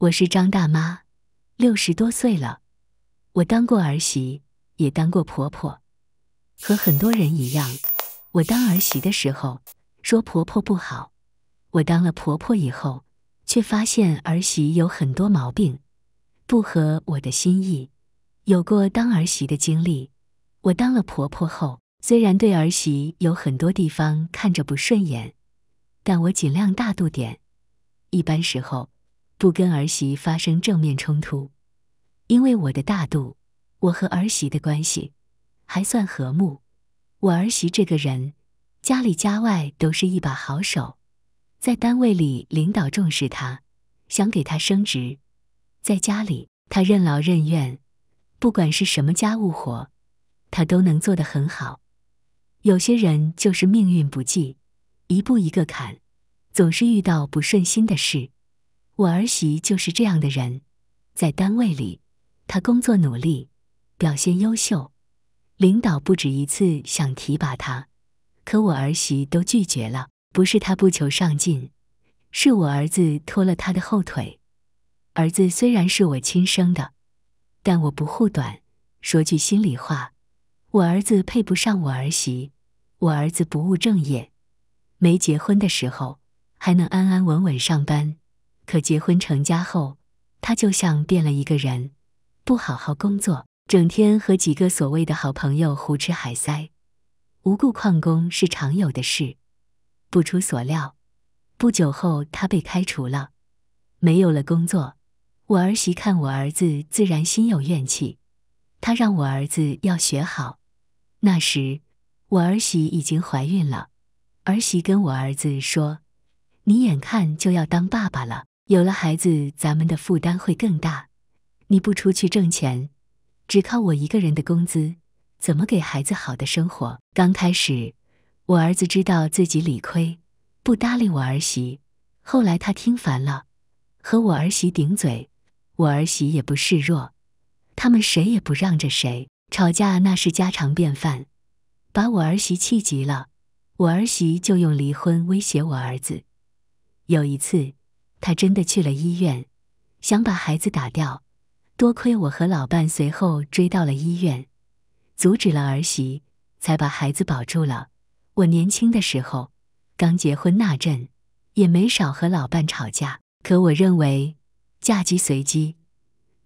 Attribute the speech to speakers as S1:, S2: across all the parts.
S1: 我是张大妈，六十多岁了。我当过儿媳，也当过婆婆。和很多人一样，我当儿媳的时候说婆婆不好；我当了婆婆以后，却发现儿媳有很多毛病，不合我的心意。有过当儿媳的经历，我当了婆婆后，虽然对儿媳有很多地方看着不顺眼，但我尽量大度点。一般时候。不跟儿媳发生正面冲突，因为我的大度，我和儿媳的关系还算和睦。我儿媳这个人，家里家外都是一把好手，在单位里领导重视她，想给她升职；在家里，她任劳任怨，不管是什么家务活，她都能做得很好。有些人就是命运不济，一步一个坎，总是遇到不顺心的事。我儿媳就是这样的人，在单位里，她工作努力，表现优秀，领导不止一次想提拔她，可我儿媳都拒绝了。不是她不求上进，是我儿子拖了她的后腿。儿子虽然是我亲生的，但我不护短，说句心里话，我儿子配不上我儿媳。我儿子不务正业，没结婚的时候还能安安稳稳上班。可结婚成家后，他就像变了一个人，不好好工作，整天和几个所谓的好朋友胡吃海塞，无故旷工是常有的事。不出所料，不久后他被开除了。没有了工作，我儿媳看我儿子自然心有怨气，她让我儿子要学好。那时我儿媳已经怀孕了，儿媳跟我儿子说：“你眼看就要当爸爸了。”有了孩子，咱们的负担会更大。你不出去挣钱，只靠我一个人的工资，怎么给孩子好的生活？刚开始，我儿子知道自己理亏，不搭理我儿媳。后来他听烦了，和我儿媳顶嘴。我儿媳也不示弱，他们谁也不让着谁，吵架那是家常便饭，把我儿媳气急了。我儿媳就用离婚威胁我儿子。有一次。他真的去了医院，想把孩子打掉。多亏我和老伴随后追到了医院，阻止了儿媳，才把孩子保住了。我年轻的时候，刚结婚那阵，也没少和老伴吵架。可我认为，嫁鸡随鸡，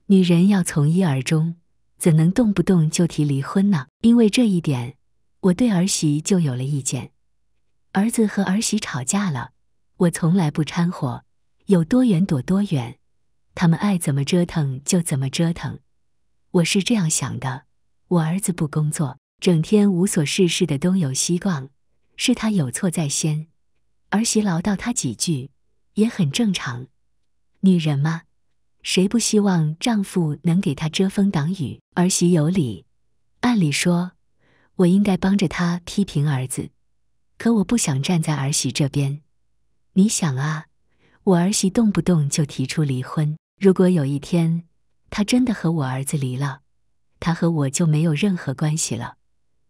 S1: 女人要从一而终，怎能动不动就提离婚呢？因为这一点，我对儿媳就有了意见。儿子和儿媳吵架了，我从来不掺和。有多远躲多远，他们爱怎么折腾就怎么折腾，我是这样想的。我儿子不工作，整天无所事事的东游西逛，是他有错在先，儿媳唠叨他几句也很正常。女人嘛，谁不希望丈夫能给她遮风挡雨？儿媳有理，按理说，我应该帮着她批评儿子，可我不想站在儿媳这边。你想啊。我儿媳动不动就提出离婚。如果有一天，她真的和我儿子离了，她和我就没有任何关系了。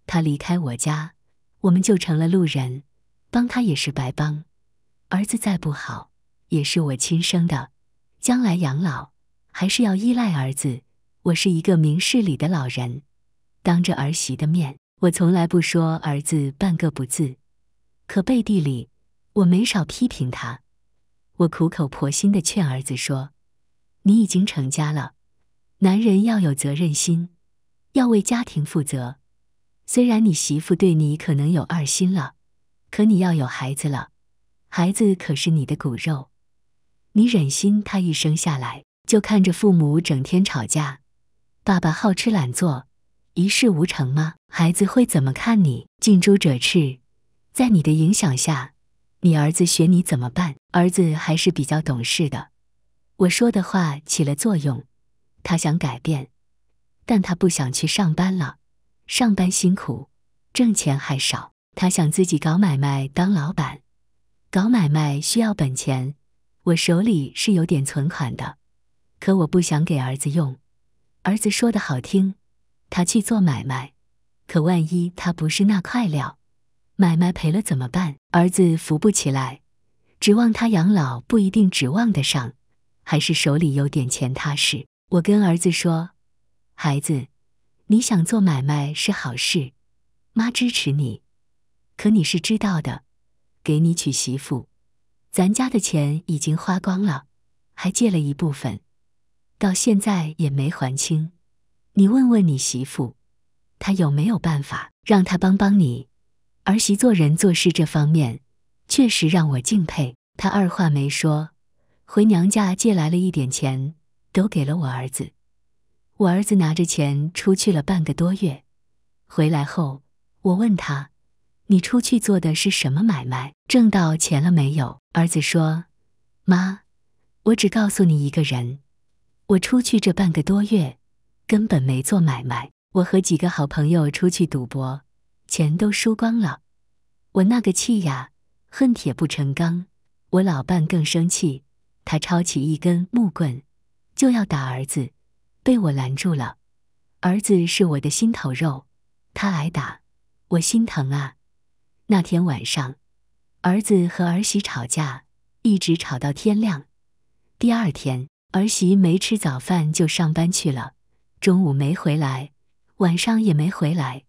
S1: 她离开我家，我们就成了路人，帮她也是白帮。儿子再不好，也是我亲生的，将来养老还是要依赖儿子。我是一个明事理的老人，当着儿媳的面，我从来不说儿子半个不字，可背地里，我没少批评他。我苦口婆心地劝儿子说：“你已经成家了，男人要有责任心，要为家庭负责。虽然你媳妇对你可能有二心了，可你要有孩子了，孩子可是你的骨肉，你忍心他一生下来就看着父母整天吵架，爸爸好吃懒做，一事无成吗？孩子会怎么看你？近朱者赤，在你的影响下。”你儿子学你怎么办？儿子还是比较懂事的，我说的话起了作用，他想改变，但他不想去上班了，上班辛苦，挣钱还少，他想自己搞买卖当老板，搞买卖需要本钱，我手里是有点存款的，可我不想给儿子用，儿子说的好听，他去做买卖，可万一他不是那块料。买卖赔了怎么办？儿子扶不起来，指望他养老不一定指望得上，还是手里有点钱踏实。我跟儿子说：“孩子，你想做买卖是好事，妈支持你。可你是知道的，给你娶媳妇，咱家的钱已经花光了，还借了一部分，到现在也没还清。你问问你媳妇，她有没有办法，让她帮帮你。”儿媳做人做事这方面，确实让我敬佩。她二话没说，回娘家借来了一点钱，都给了我儿子。我儿子拿着钱出去了半个多月，回来后，我问他：“你出去做的是什么买卖？挣到钱了没有？”儿子说：“妈，我只告诉你一个人，我出去这半个多月，根本没做买卖。我和几个好朋友出去赌博。”钱都输光了，我那个气呀，恨铁不成钢。我老伴更生气，他抄起一根木棍，就要打儿子，被我拦住了。儿子是我的心头肉，他挨打，我心疼啊。那天晚上，儿子和儿媳吵架，一直吵到天亮。第二天，儿媳没吃早饭就上班去了，中午没回来，晚上也没回来。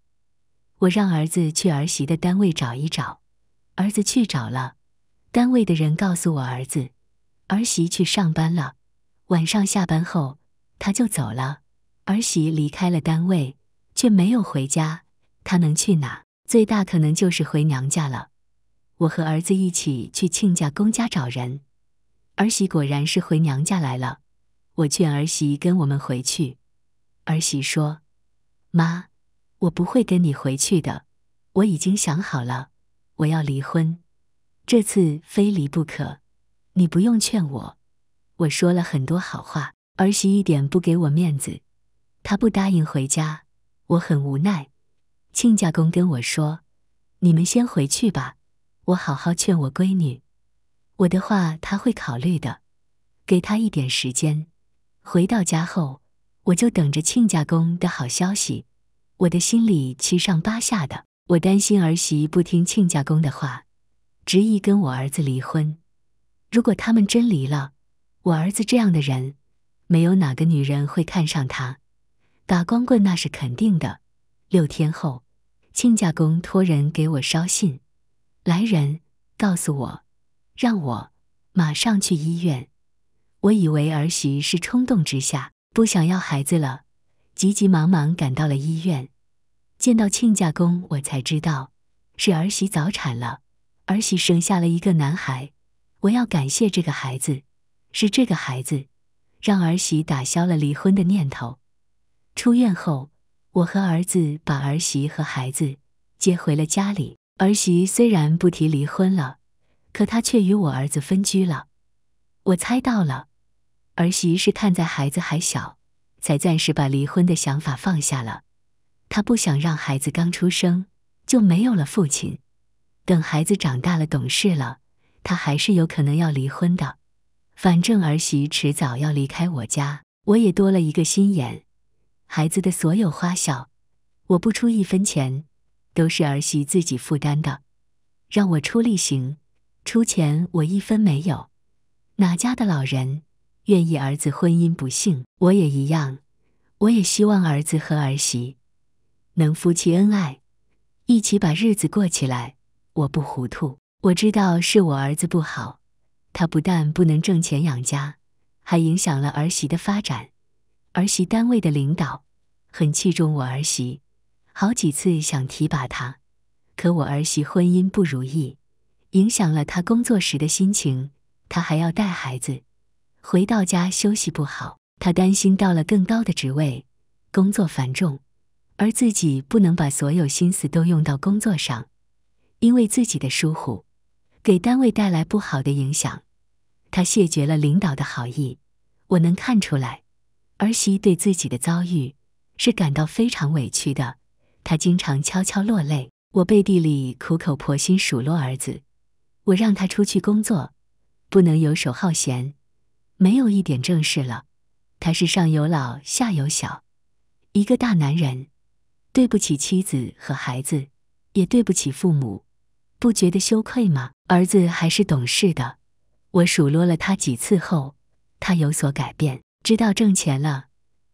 S1: 我让儿子去儿媳的单位找一找，儿子去找了，单位的人告诉我儿子，儿媳去上班了，晚上下班后他就走了。儿媳离开了单位，却没有回家，她能去哪？最大可能就是回娘家了。我和儿子一起去亲家公家找人，儿媳果然是回娘家来了。我劝儿媳跟我们回去，儿媳说：“妈。”我不会跟你回去的，我已经想好了，我要离婚，这次非离不可。你不用劝我，我说了很多好话，儿媳一点不给我面子，她不答应回家，我很无奈。亲家公跟我说：“你们先回去吧，我好好劝我闺女，我的话她会考虑的，给她一点时间。”回到家后，我就等着亲家公的好消息。我的心里七上八下的，我担心儿媳不听亲家公的话，执意跟我儿子离婚。如果他们真离了，我儿子这样的人，没有哪个女人会看上他，打光棍那是肯定的。六天后，亲家公托人给我捎信，来人告诉我，让我马上去医院。我以为儿媳是冲动之下不想要孩子了。急急忙忙赶到了医院，见到亲家公，我才知道是儿媳早产了。儿媳生下了一个男孩，我要感谢这个孩子，是这个孩子让儿媳打消了离婚的念头。出院后，我和儿子把儿媳和孩子接回了家里。儿媳虽然不提离婚了，可她却与我儿子分居了。我猜到了，儿媳是看在孩子还小。才暂时把离婚的想法放下了。他不想让孩子刚出生就没有了父亲。等孩子长大了懂事了，他还是有可能要离婚的。反正儿媳迟早要离开我家，我也多了一个心眼。孩子的所有花销，我不出一分钱，都是儿媳自己负担的。让我出力行，出钱我一分没有。哪家的老人？愿意儿子婚姻不幸，我也一样。我也希望儿子和儿媳能夫妻恩爱，一起把日子过起来。我不糊涂，我知道是我儿子不好，他不但不能挣钱养家，还影响了儿媳的发展。儿媳单位的领导很器重我儿媳，好几次想提拔她，可我儿媳婚姻不如意，影响了她工作时的心情。她还要带孩子。回到家休息不好，他担心到了更高的职位，工作繁重，而自己不能把所有心思都用到工作上，因为自己的疏忽，给单位带来不好的影响，他谢绝了领导的好意。我能看出来，儿媳对自己的遭遇是感到非常委屈的，她经常悄悄落泪。我背地里苦口婆心数落儿子，我让他出去工作，不能游手好闲。没有一点正事了，他是上有老下有小，一个大男人，对不起妻子和孩子，也对不起父母，不觉得羞愧吗？儿子还是懂事的，我数落了他几次后，他有所改变，知道挣钱了。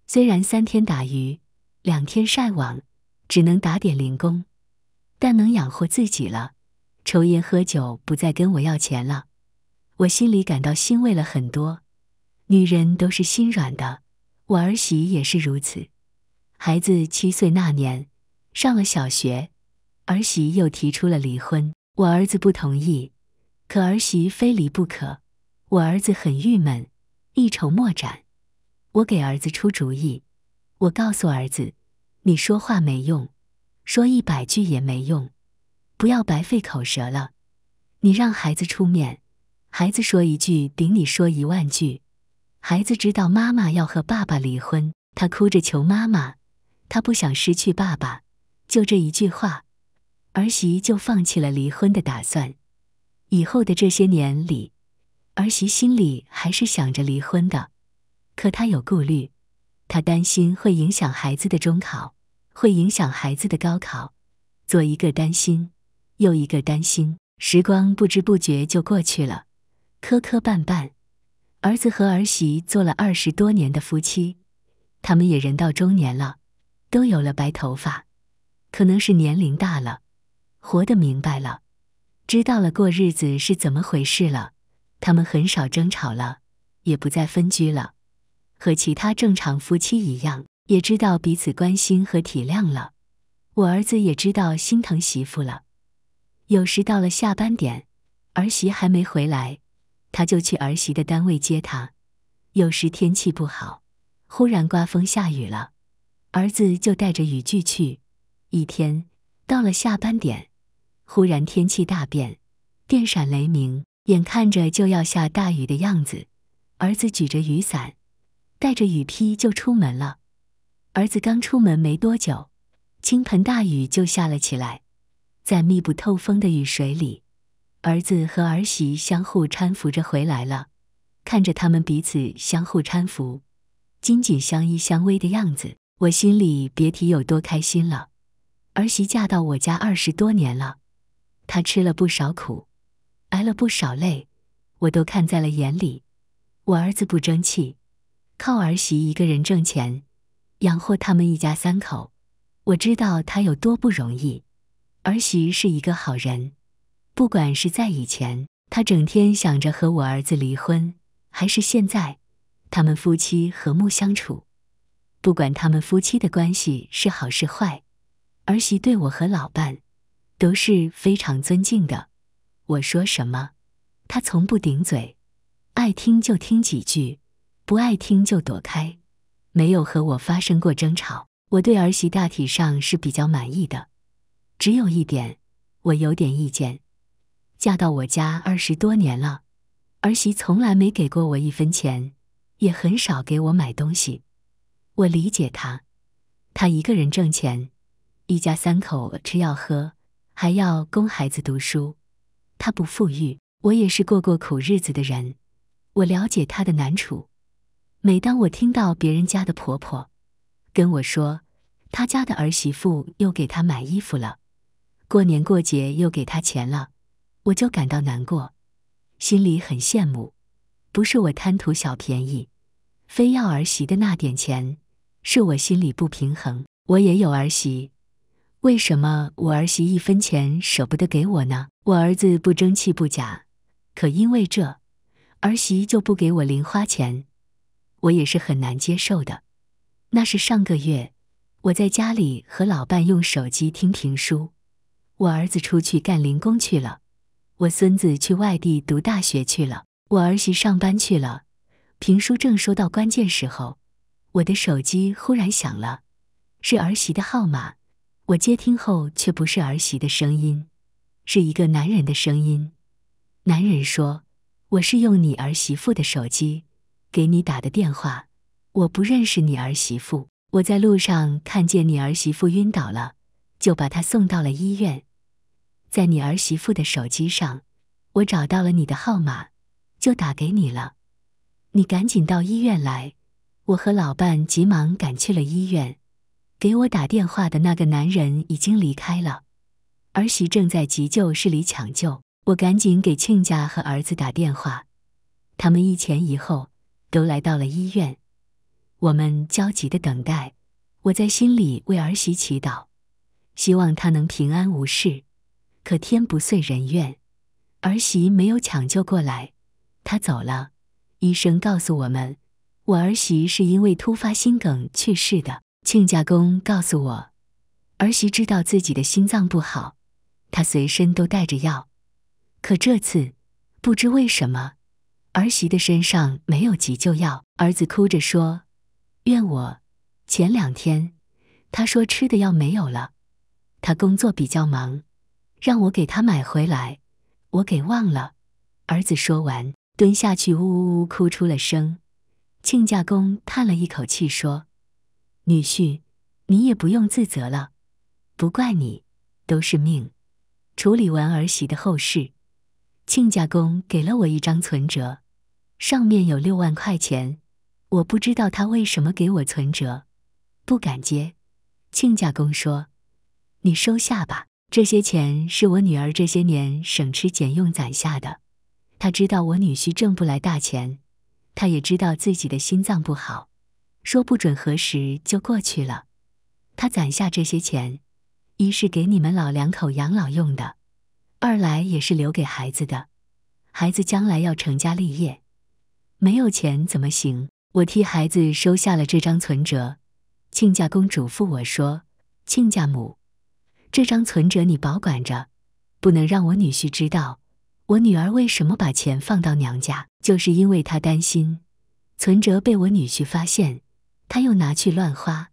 S1: 虽然三天打鱼两天晒网，只能打点零工，但能养活自己了，抽烟喝酒不再跟我要钱了，我心里感到欣慰了很多。女人都是心软的，我儿媳也是如此。孩子七岁那年，上了小学，儿媳又提出了离婚。我儿子不同意，可儿媳非离不可。我儿子很郁闷，一筹莫展。我给儿子出主意，我告诉儿子：“你说话没用，说一百句也没用，不要白费口舌了。你让孩子出面，孩子说一句顶你说一万句。”孩子知道妈妈要和爸爸离婚，他哭着求妈妈，他不想失去爸爸，就这一句话，儿媳就放弃了离婚的打算。以后的这些年里，儿媳心里还是想着离婚的，可她有顾虑，她担心会影响孩子的中考，会影响孩子的高考，左一个担心，右一个担心。时光不知不觉就过去了，磕磕绊绊。儿子和儿媳做了二十多年的夫妻，他们也人到中年了，都有了白头发，可能是年龄大了，活得明白了，知道了过日子是怎么回事了。他们很少争吵了，也不再分居了，和其他正常夫妻一样，也知道彼此关心和体谅了。我儿子也知道心疼媳妇了，有时到了下班点，儿媳还没回来。他就去儿媳的单位接他。有时天气不好，忽然刮风下雨了，儿子就带着雨具去。一天到了下班点，忽然天气大变，电闪雷鸣，眼看着就要下大雨的样子，儿子举着雨伞，带着雨披就出门了。儿子刚出门没多久，倾盆大雨就下了起来，在密不透风的雨水里。儿子和儿媳相互搀扶着回来了，看着他们彼此相互搀扶、紧紧相依相偎的样子，我心里别提有多开心了。儿媳嫁到我家二十多年了，她吃了不少苦，挨了不少累，我都看在了眼里。我儿子不争气，靠儿媳一个人挣钱养活他们一家三口，我知道她有多不容易。儿媳是一个好人。不管是在以前，他整天想着和我儿子离婚，还是现在，他们夫妻和睦相处。不管他们夫妻的关系是好是坏，儿媳对我和老伴都是非常尊敬的。我说什么，他从不顶嘴，爱听就听几句，不爱听就躲开，没有和我发生过争吵。我对儿媳大体上是比较满意的，只有一点，我有点意见。嫁到我家二十多年了，儿媳从来没给过我一分钱，也很少给我买东西。我理解她，她一个人挣钱，一家三口吃要喝，还要供孩子读书，她不富裕。我也是过过苦日子的人，我了解她的难处。每当我听到别人家的婆婆跟我说，她家的儿媳妇又给她买衣服了，过年过节又给她钱了。我就感到难过，心里很羡慕。不是我贪图小便宜，非要儿媳的那点钱，是我心里不平衡。我也有儿媳，为什么我儿媳一分钱舍不得给我呢？我儿子不争气不假，可因为这儿媳就不给我零花钱，我也是很难接受的。那是上个月，我在家里和老伴用手机听评书，我儿子出去干零工去了。我孙子去外地读大学去了，我儿媳上班去了。评书正说到关键时候，我的手机忽然响了，是儿媳的号码。我接听后，却不是儿媳的声音，是一个男人的声音。男人说：“我是用你儿媳妇的手机给你打的电话，我不认识你儿媳妇。我在路上看见你儿媳妇晕倒了，就把她送到了医院。”在你儿媳妇的手机上，我找到了你的号码，就打给你了。你赶紧到医院来！我和老伴急忙赶去了医院。给我打电话的那个男人已经离开了，儿媳正在急救室里抢救。我赶紧给亲家和儿子打电话，他们一前一后都来到了医院。我们焦急的等待，我在心里为儿媳祈祷，希望她能平安无事。可天不遂人愿，儿媳没有抢救过来，她走了。医生告诉我们，我儿媳是因为突发心梗去世的。亲家公告诉我，儿媳知道自己的心脏不好，她随身都带着药。可这次，不知为什么，儿媳的身上没有急救药。儿子哭着说：“怨我，前两天，他说吃的药没有了，他工作比较忙。”让我给他买回来，我给忘了。儿子说完，蹲下去，呜呜呜哭出了声。亲家公叹了一口气说：“女婿，你也不用自责了，不怪你，都是命。”处理完儿媳的后事，亲家公给了我一张存折，上面有六万块钱。我不知道他为什么给我存折，不敢接。亲家公说：“你收下吧。”这些钱是我女儿这些年省吃俭用攒下的。她知道我女婿挣不来大钱，她也知道自己的心脏不好，说不准何时就过去了。她攒下这些钱，一是给你们老两口养老用的，二来也是留给孩子的。孩子将来要成家立业，没有钱怎么行？我替孩子收下了这张存折。亲家公嘱咐我说：“亲家母。”这张存折你保管着，不能让我女婿知道。我女儿为什么把钱放到娘家，就是因为她担心存折被我女婿发现，他又拿去乱花。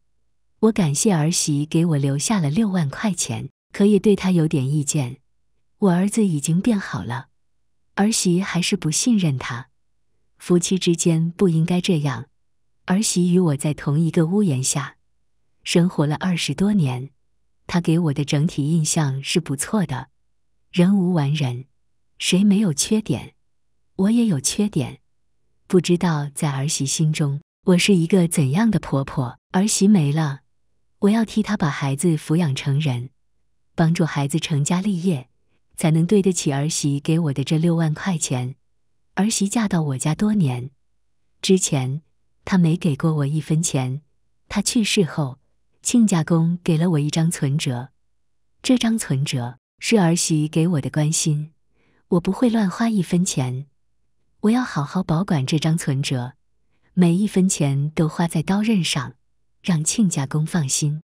S1: 我感谢儿媳给我留下了六万块钱，可以对她有点意见。我儿子已经变好了，儿媳还是不信任他。夫妻之间不应该这样。儿媳与我在同一个屋檐下生活了二十多年。他给我的整体印象是不错的，人无完人，谁没有缺点？我也有缺点，不知道在儿媳心中，我是一个怎样的婆婆？儿媳没了，我要替她把孩子抚养成人，帮助孩子成家立业，才能对得起儿媳给我的这六万块钱。儿媳嫁到我家多年，之前她没给过我一分钱，她去世后。亲家公给了我一张存折，这张存折是儿媳给我的关心，我不会乱花一分钱，我要好好保管这张存折，每一分钱都花在刀刃上，让亲家公放心。